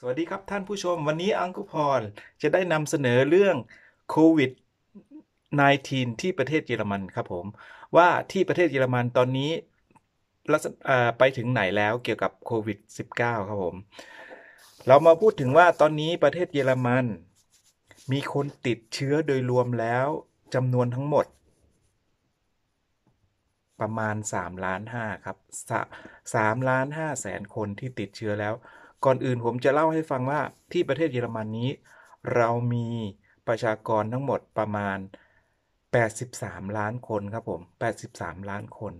สวัสดีครับท่านผู้ชม วันนี้อังคุพรจะได้นำเสนอเรื่องโควิด -19 ที่ประเทศเยอรมันครับผม ว่าที่ประเทศเยอรมันตอนนี้ไปถึงไหนแล้วเกี่ยวกับโควิด -19 ครับผม เรามาพูดถึงว่าตอนนี้ประเทศเยอรมัน มีคนติดเชื้อโดยรวมแล้วจำนวนทั้งหมด ประมาณ3ล้าน5ครับ3ล้าน5แสนคนที่ติดเชื้อแล้วก่อนอื่นผมจะเล่าให้ฟังว่าที่ประเทศเยอรมันนี้เรามีประชากรทั้งหมดประมาณ 83 ล้านคนครับผม83 ล้านคน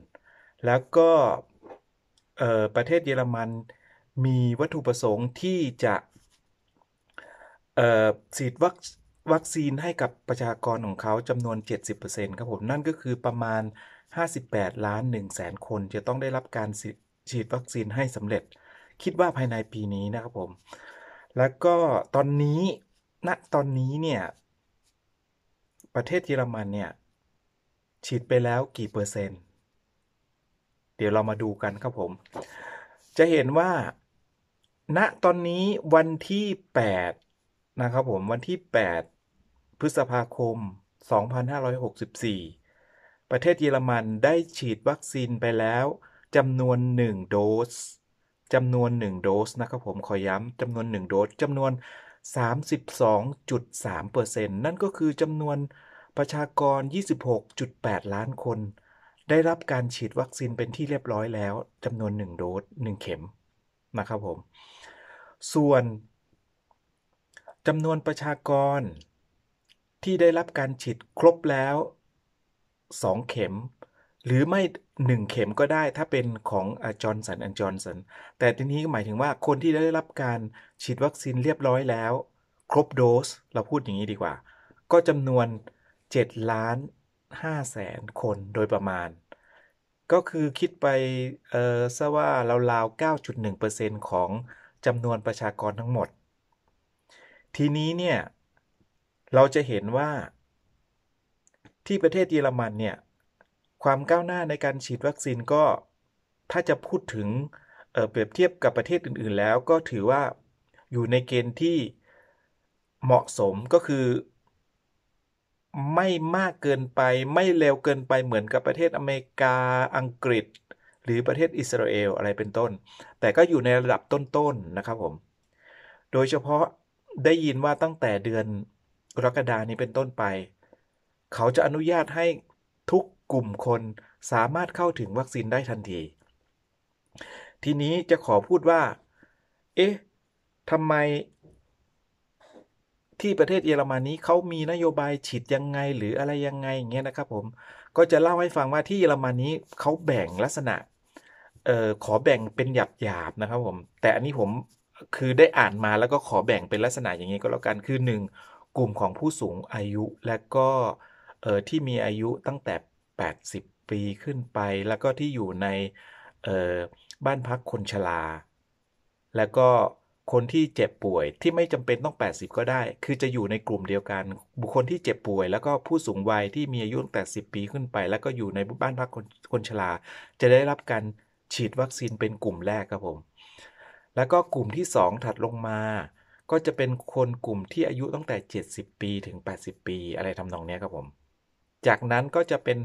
แล้วก็ประเทศเยอรมันมีวัตถุประสงค์ที่จะฉีดวัควัคซีนให้กับประชากรของเขาจำนวน 70%ครับผม นั่นก็คือประมาณ 58ล้าน1แสนคนจะต้องได้รับการฉีดวัคซีนให้สำเร็จคิดว่าภายในปีนี้นะครับผม แล้วก็ตอนนี้ณนะตอนนี้เนี่ย ประเทศเยอรมันเนี่ย ฉีดไปแล้วกี่ เปอร์เซ็นต์ เดี๋ยวเรามาดูกันครับผม จะเห็นว่าณนะตอนนี้วันที่8นะครับผม วันที่8พฤษภาคม 2564ประเทศเยอรมันได้ฉีดวัคซีนไปแล้วจำนวน1โดสจำนวน1โดสนะครับผมขอย้ำจำนวน1โดสจำนวน 32.3%นั่นก็คือจำนวนประชากร 26.8 ล้านคน ได้รับการฉีดวัคซีนเป็นที่เรียบร้อยแล้วจำนวน1โดส1เข็มนะครับผมส่วนจำนวนประชากร ที่ได้รับการฉีดครบแล้ว 2 เข็มหรือไม่หนึ่งเข็มก็ได้ถ้าเป็นของจอร์นสันแอนจอร์นสันแต่ทีนี้หมายถึงว่าคนที่ได้รับการฉีดวัคซีนเรียบร้อยแล้ว ครบโดสเราพูดอย่างนี้ดีกว่า ก็จำนวน 7 ล้าน5แสนคนโดยประมาณ ก็คือคิดไปเออซะว่าราวๆ 9.1%ของจำนวนประชากรทั้งหมด ทีนี้เนี่ย เราจะเห็นว่า ที่ประเทศเยอรมันเนี่ยความก้าวหน้าในการฉีดวัคซีนก็ถ้าจะพูดถึงเเปรียบเทียบกับประเทศอื่น ๆ แล้วก็ถือว่าอยู่ในเกณฑ์ที่เหมาะสมก็คือไม่มากเกินไป ไม่เร็วเกินไปเหมือนกับประเทศอเมริกาอังกฤษ หรือประเทศอิสราเอล อะไรเป็นต้น แต่ก็อยู่ในระดับต้นๆนะครับผม โดยเฉพาะได้ยินว่าตั้งแต่เดือนกรกฎานี้เป็นต้นไป เขาจะอนุญาตให้ทุกกลุ่มคนสามารถเข้าถึงวัคซีนได้ทันที ทีนี้จะขอพูดว่า เอ๊ะทำไมที่ประเทศเยอรมนนี้เขามีนโยบายฉีดยัง ไงหรืออะไร ยัง ไงอย่างเงี้ยนะ ครับ ผม ก็จะเล่าให้ฟังว่าที่เยอรมนนี้เขาแบ่งลักษณะเอ่อขอแบ่งเป็นหยับหยาบนะครับ ผม แต่อันนี้ผมคือได้อ่านมาแล้วก็ขอแบ่งเป็นลักษณะอย่างนี้ก็แล้วกันคือ1กลุ่มของผู้สูงอายุและก็เอ่อที่มีอายุตั้งแต่80ปีขึ้นไปแล้วก็ที่อยู่ในบ้านพักคนชราแล้วก็คนที่เจ็บป่วยที่ไม่จำเป็นต้อง 80 ก็ได้ คือจะอยู่ในกลุ่มเดียวกัน บุคคลที่เจ็บป่วย แล้วก็ผู้สูงวัยที่มีอายุตั้งแต่10ปีขึ้นไป แล้วก็อยู่ในบ้านพักคนคนชราจะได้รับการฉีดวัคซีนเป็นกลุ่มแรกครับผมแล้วก็กลุ่มที่ 2 ถัดลงมา ก็จะเป็นคนกลุ่มที่อายุตั้งแต่ 70 ปี ถึง 80 ปี อะไรทำนองนี้ครับผม จากนั้นก็จะเป็น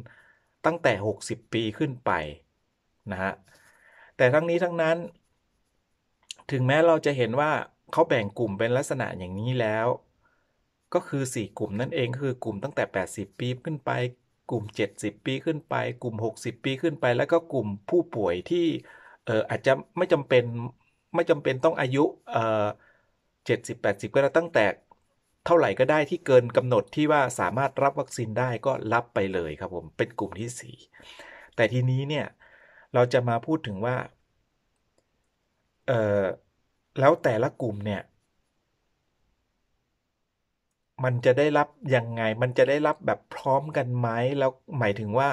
ตั้งแต่ 60 ปีขึ้นไปนะฮะ แต่ทั้งนี้ทั้งนั้น ถึงแม้เราจะเห็นว่าเขาแบ่งกลุ่มเป็นลักษณะอย่างนี้แล้ว ก็คือ4กลุ่มนั่นเองคือกลุ่มตั้งแต่ 80 ปีขึ้นไป กลุ่ม 70 ปีขึ้นไป กลุ่ม 60 ปีขึ้นไป แล้วก็กลุ่มผู้ป่วยที่ เอออาจจะไม่จำเป็น ไม่จำเป็นต้องอายุ เออเจ็ดสิบแปดสิบก็ตั้งแต่เท่าไหร่ก็ได้ที่เกินกำหนดที่ว่าสามารถรับวัคซีนได้ก็รับไปเลยครับผม เป็นกลุ่มที่ 4 แต่ทีนี้เนี่ย เราจะมาพูดถึงว่า เออแล้วแต่ละกลุ่มเนี่ย มันจะได้รับยังไง มันจะได้รับแบบพร้อมกันไหมแล้วหมายถึงว่า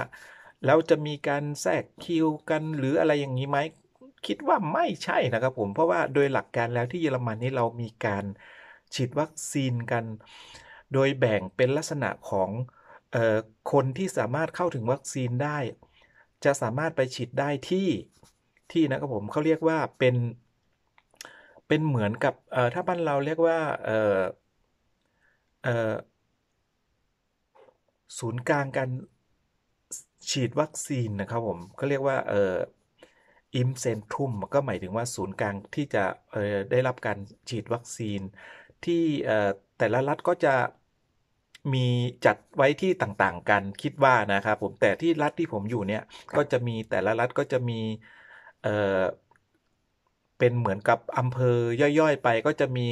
แล้วจะมีการแทรกคิวกัน หรืออะไรอย่างนี้ไหมคิดว่าไม่ใช่นะครับผมเพราะว่าโดยหลักการแล้วที่เยอรมันนี้เรามีการฉีดวัคซีนกันโดยแบ่งเป็นลักษณะของออคนที่สามารถเข้าถึงวัคซีนได้ จะสามารถไปฉีดได้ที่ที่นะครับผมเขาเรียกว่าเป็นเป็นเหมือนกับถ้าบ้านเราเรียกว่าศูนย์กลางการฉีดวัคซีนนะครับผมก็เรียกว่าอิมเซนทรุมก็หมายถึงว่าศูนย์กลางที่จะได้รับการฉีดวัคซีนที่แต่ละรัฐก็จะมีจัดไว้ที่ต่างๆ กันคิดว่า นะครับผมแต่ที่รัฐที่ผมอยู่เนี่ยก็จะมีแต่ละรัฐก็จะมีเออเป็นเหมือนกับอำเภอย่อยๆไป ก็จะมี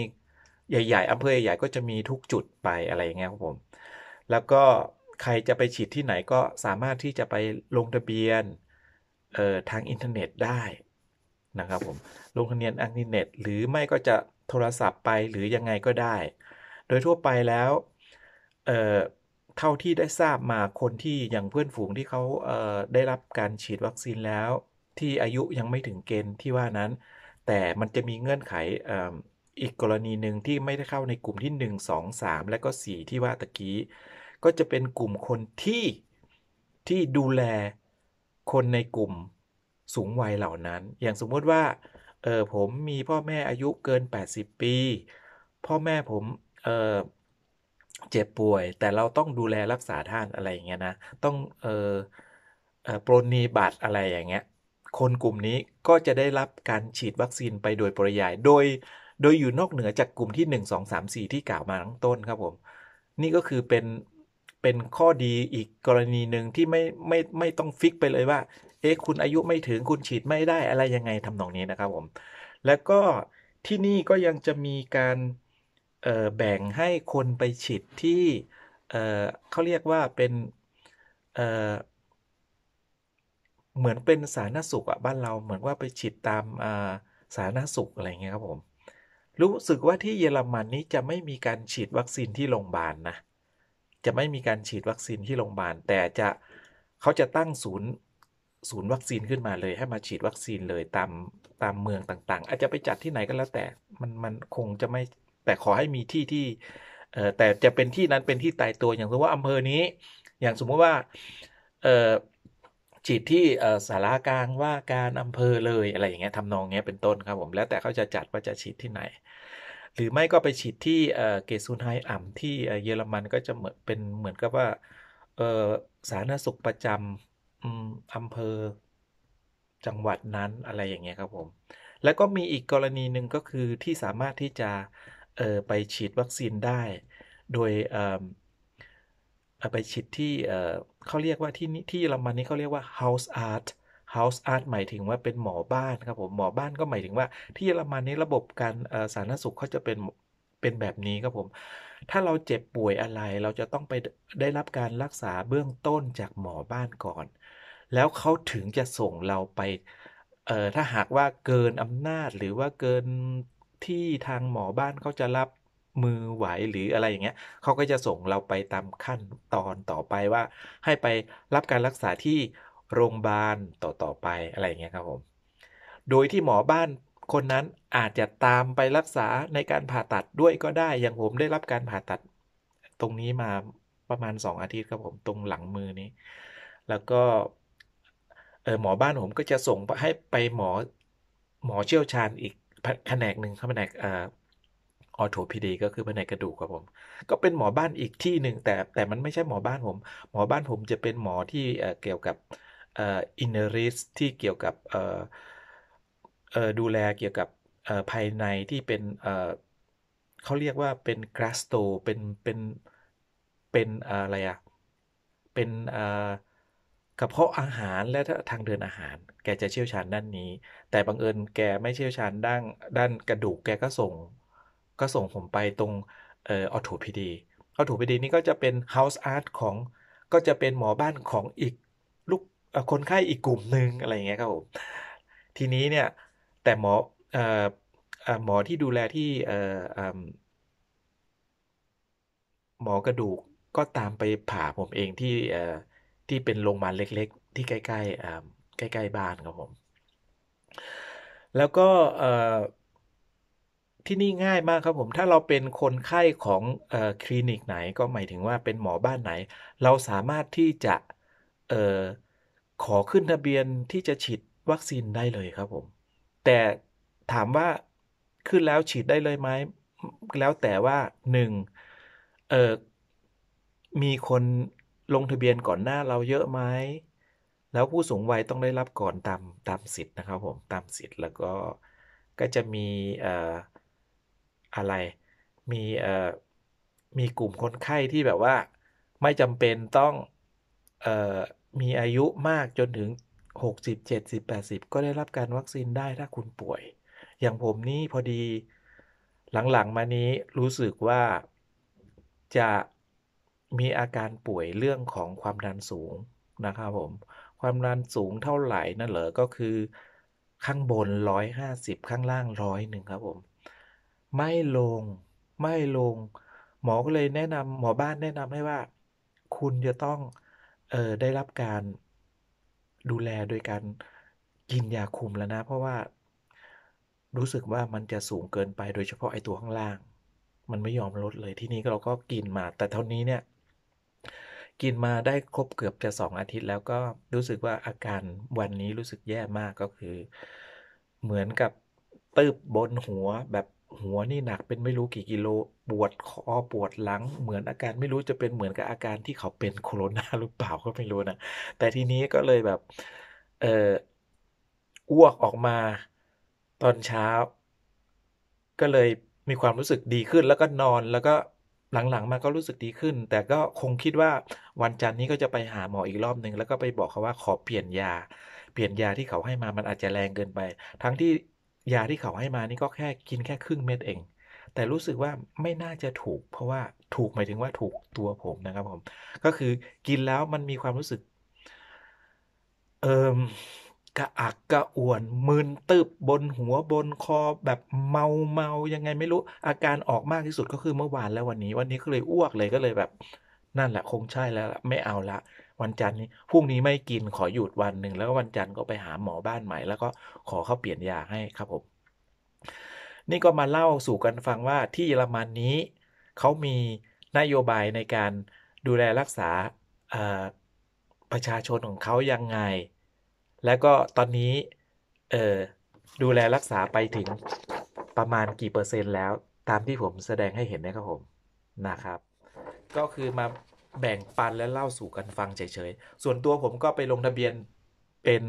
ใหญ่ ๆอำเภอใหญ่ๆก็จะมีทุกจุดไปอะไรอย่างเงี้ยครับผม แล้วก็ใครจะไปฉีดที่ไหนก็สามารถที่จะไปลงทะเบียนทางอินเทอร์เน็ตได้นะครับผมลงทะเบียนอินเทอร์เน็ตหรือไม่ก็จะโทรศัพท์ไปหรือยังไงก็ได้ โดยทั่วไปแล้วเเท่าที่ได้ทราบมา คนที่อย่างเพื่อนฝูงที่เขาเได้รับการฉีดวัคซีนแล้ว ที่อายุยังไม่ถึงเกณฑ์ที่ว่านั้น แต่มันจะมีเงื่อนไขออีกกรณีหนึ่งที่ไม่ได้เข้าในกลุ่มที่ 1 2 3 และก็ 4 ที่ว่าตะกี้ ก็จะเป็นกลุ่มคนที่ที่ดูแลคนในกลุ่มสูงวัยเหล่านั้น อย่างสมมติว่าเออผมมีพ่อแม่อายุเกิน 80 ปี พ่อแม่ผมเออเจ็บป่วย แต่เราต้องดูแลรักษาท่านอะไรอย่างเงี้ยนะ ต้องเออเออปรนีบัตรอะไรอย่างเงี้ยคนกลุ่มนี้ก็จะได้รับการฉีดวัคซีนไปโดยปริยายโดย โดยอยู่นอกเหนือจากกลุ่มที่ 1 2 3 4 ที่กล่าวมาทั้งต้นครับผม นี่ก็คือเป็นเป็นข้อดีอีกกรณีหนึ่งที่ไม่ไม่ไม่ต้องฟิกไปเลยว่าอ๊ะคุณอายุไม่ถึงคุณฉีดไม่ได้อะไรยังไงทำนองนี้นะครับผมแล้วก็ที่นี่ก็ยังจะมีการแบ่งให้คนไปฉีดที่เเขาเรียกว่าเป็นเเหมือนเป็นสาธารณสุขอะบ้านเราเหมือนว่าไปฉีดตามสาธารณสุขอะไรเงี้ยครับผม รู้สึกว่าที่เยอรมันนี้จะไม่มีการฉีดวัคซีนที่โรงพยาบาลนนะจะไม่มีการฉีดวัคซีนที่โรงพยาบาลแต่จะเขาจะตั้งศูนย์ศูนย์วัคซีนขึ้นมาเลย ให้มาฉีดวัคซีนเลยตามตามเมืองต่าง ๆ อาจจะไปจัดที่ไหนก็แล้วแต่มันมันคงจะไม่แต่ขอให้มีที่ที่เอ่อแต่จะเป็นที่นั้นเป็นที่ตายตัวอย่างสมมติว่าอำเภอนี้ อย่างสมมติว่าเอ่อฉีดที่สารากลางว่าการอำเภอเลยอะไรอย่างเงี้ยทำนองเงี้ยเป็นต้นครับผมแล้วแต่เขาจะจัดว่าจะฉีดที่ไหน หรือไม่ก็ไปฉีดที่เกซูนไฮอ่ำที่เยอรมันก็จะเหมือนเป็นเหมือนกับว่าสาธารณสุขประจำอืมอำเภอจังหวัดนั้นอะไรอย่างเงี้ยครับผม แล้วก็มีอีกกรณีหนึ่งก็คือที่สามารถที่จะเอ่อไปฉีดวัคซีนได้ โดยเอ่อไปฉีดที่เออเขาเรียกว่าที่นี่ที่เยอรมันนี้เขาเรียกว่า house art house art หมายถึงว่าเป็นหมอบ้านครับผมหมอบ้านก็หมายถึงว่าที่เยอรมันนี้ระบบการสาธารณสุขเขาจะเป็นเป็นแบบนี้ครับผม ถ้าเราเจ็บป่วยอะไร เราจะต้องไปได้รับการรักษาเบื้องต้นจากหมอบ้านก่อนแล้วเขาถึงจะส่งเราไป เออถ้าหากว่าเกินอำนาจหรือว่าเกินที่ทางหมอบ้านเขาจะรับมือไหวหรืออะไรอย่างเงี้ยเขาก็จะส่งเราไปตามขั้นตอนต่อไปว่า ให้ไปรับการรักษาที่โรงพยาบาลต่อต่อไปอะไรอย่างเงี้ยครับผม โดยที่หมอบ้านคนนั้นอาจจะตามไปรักษาในการผ่าตัดด้วยก็ได้ อย่างผมได้รับการผ่าตัดตรงนี้มาประมาณ 2 อาทิตย์ครับผม ตรงหลังมือนี้ แล้วก็เออหมอบ้านผมก็จะส่งให้ไปหมอหมอเชี่ยวชาญอีกแผนกหนึ่งครับแผนกเอ่อออโทพีดีก็คือแผนกกระดูกครับผม ก็เป็นหมอบ้านอีกที่หนึ่งแต่แต่มันไม่ใช่หมอบ้านผม หมอบ้านผมจะเป็นหมอที่เกี่ยวกับอินเนอริสที่เกี่ยวกับดูแลเกี่ยวกับภายในที่เป็นเขาเรียกว่าเป็นกราสโต เป็นเป็นเป็นอะไรอะเป็นกระเพาะอาหารและทางเดินอาหาร แกจะเชี่ยวชาญด้านนี้ แต่บังเอิญแกไม่เชี่ยวชาญด้านด้านกระดูก แกก็ส่งก็ส่งผมไปตรงเอ่อออทพีดีออทูพีดีนี่ก็จะเป็นเฮาส์อาร์ตของก็จะเป็นหมอบ้านของอีกลูกคนไข้อีกกลุ่มหนึ่งอะไรอย่างเงี้ยครับผมทีนี้เนี่ยแต่หมอเอ่อหมอที่ดูแลที่เอ่อหมอกระดูกก็ตามไปผ่าผมเองที่เอ่อที่เป็นโรงพยาบาลเล็กๆที่ใกล้ๆใกล้ๆบ้านครับผม แล้วก็ที่นี่ง่ายมากครับผมถ้าเราเป็นคนไข้ของคลินิกไหนก็หมายถึงว่าเป็นหมอบ้านไหน เราสามารถที่จะออขอขึ้นทะเบียนที่จะฉีดวัคซีนได้เลยครับผม แต่ถามว่าขึ้นแล้วฉีดได้เลยไหมแล้วแต่ว่าหนึ่งมีคนลงทะเบียนก่อนหน้าเราเยอะไหมแล้วผู้สูงวัยต้องได้รับก่อนตามตามสิทธิ์ นะครับผมตามสิทธิ์แล้วก็ก็จะมีออะไรมีมีกลุ่มคนไข้ที่แบบว่าไม่จำเป็นต้องออมีอายุมากจนถึง 60 70 80 ก็ได้รับการวัคซีนได้ถ้าคุณป่วย อย่างผมนี่พอดีหลังๆ มานี้รู้สึกว่าจะมีอาการป่วยเรื่องของความดันสูงนะครับผม ความดันสูงเท่าไหร่นั่นเหรอ ก็คือ ข้างบน150ข้างล่างร้อยหนึ่งครับผม ไม่ลง ไม่ลง หมอก็เลยแนะนำหมอบ้านแนะนำให้ว่า คุณจะต้องเออได้รับการดูแลโดยการกินยาคุมแล้วนะ เพราะว่ารู้สึกว่ามันจะสูงเกินไปโดยเฉพาะไอตัวข้างล่าง มันไม่ยอมลดเลยที่นี้เราก็กินมา แต่เท่านี้เนี่ยกินมาได้ครบเกือบจะสองอาทิตย์แล้วก็รู้สึกว่าอาการวันนี้รู้สึกแย่มากก็คือ เหมือนกับตืบบนหัวแบบหัวนี่หนัก เป็นไม่รู้กี่กิโลปวดคอปวดหลัง เหมือนอาการไม่รู้จะเป็นเหมือนกับอาการที่เขาเป็นโคโรนาหรือเปล่าก็ไม่รู้นะแต่ทีนี้ก็เลยแบบ เอ่ออ้วกออกมาตอนเช้า ก็เลยมีความรู้สึกดีขึ้น แล้วก็นอนแล้วก็หลัง ๆ มาก็รู้สึกดีขึ้น แต่ก็คงคิดว่า วันจันทร์นี้ก็จะไปหาหมอ อีกรอบหนึ่งแล้วก็ไปบอกเขาว่าขอเปลี่ยนยา เปลี่ยนยาที่เขาให้มามันอาจจะแรงเกินไป ทั้งที่ยาที่เขาให้มานี่ก็แค่กินแค่ครึ่ง เม็ดเอง แต่รู้สึกว่าไม่น่าจะถูก เพราะว่าถูกหมายถึงว่าถูกตัวผมนะครับผม ก็คือกินแล้วมันมีความรู้สึก เออกระอักกระอ่วนมึนตึบบน หัวบนคอแบบเมาเมายังไงไม่รู้ อาการออกมากที่สุดก็คือเมื่อวานแล้ววันนี้ วันนี้ก็เลยอ้วกเลยก็เลยแบบนั่นแหละคงใช่แล้วไม่เอาละ วันจันทร์นี้พรุ่งนี้ไม่กินขอหยุดวันหนึ่งแล้ววันจันทร์ก็ไปหาหมอบ้านใหม่ แล้วก็ขอเขาเปลี่ยนยาให้ครับผมนี่ก็มาเล่าสู่กันฟังว่าที่เยอรมันนี้เขามีนโยบายในการดูแลรักษาประชาชนของเขายังไงแล้วก็ตอนนี้เออดูแลรักษาไปถึงประมาณกี่เปอร์เซ็นต์แล้ว ตามที่ผมแสดงให้เห็นนะครับผมนะครับ ก็คือมาแบ่งปันและเล่าสู่กันฟังเฉยๆส่วนตัวผมก็ไปลงทะเบียนเป็น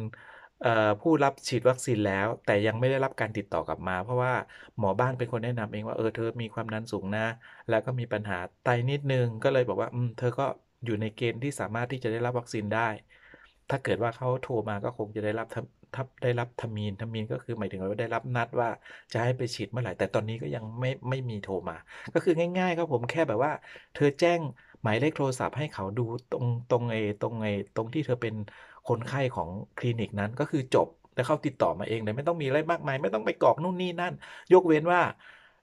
ผู้รับฉีดวัคซีนแล้ว แต่ยังไม่ได้รับการติดต่อกลับมา เพราะว่าหมอบ้านเป็นคนแนะนำเองว่าเออเธอมีความดันสูงนะแล้วก็มีปัญหาไตนิดนึง ก็เลยบอกว่าอืมเธอก็อยู่ในเกณฑ์ที่สามารถที่จะได้รับวัคซีนได้ถ้าเกิดว่าเขาโทรมาก็คงจะได้รับ ทับได้รับทมีนทมีนก็คือหมายถึงว่าได้รับนัดว่าจะให้ไปฉีดเมื่อไหร่ แต่ตอนนี้ก็ยังไม่ไม่มีโทรมา ก็คือง่ายๆครับผมแค่แบบว่าเธอแจ้งหมายเลขโทรศัพท์ให้เขาดูตรงตรงเอตรงเอตรงที่เธอเป็นคนไข้ของคลินิกนั้นก็คือจบ แล้วเขาติดต่อมาเองเลยไม่ต้องมีอะไรมากมาย ไม่ต้องไปกรอกนู่นนี่นั่น ยกเว้นว่า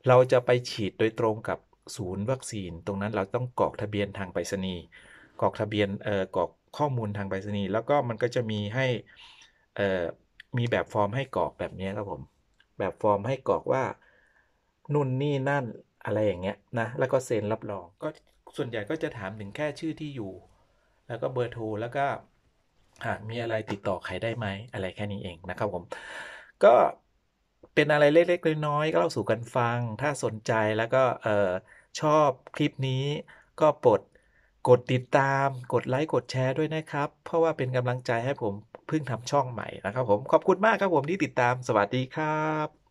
เราจะไปฉีดโดยตรงกับศูนย์วัคซีน ตรงนั้นเราต้องกรอกทะเบียนทางไปรษณีย์กรอกทะเบียนเอ่อกรอกข้อมูลทางไปรษณีย์แล้วก็มันก็จะมีให้มีแบบฟอร์มให้กรอกแบบนี้ครับผมแบบฟอร์มให้กรอกว่านู่นนี่นั่นอะไรอย่างเงี้ยนะแล้วก็เซ็นรับรองก็ส่วนใหญ่ก็จะถามถึงแค่ชื่อที่อยู่ แล้วก็เบอร์โทรแล้วก็หากมีอะไรติดต่อใครได้ไหม อะไรแค่นี้เองนะครับผมก็เป็นอะไรเล็กๆ น้อยๆก็เล่าสู่กันฟังถ้าสนใจแล้วก็ชอบคลิปนี้ก็โปรดกดติดตาม กดไลค์ กดแชร์ด้วยนะครับ เพราะว่าเป็นกำลังใจให้ผมเพิ่งทำช่องใหม่นะครับผม ขอบคุณมากครับผมที่ติดตาม สวัสดีครับ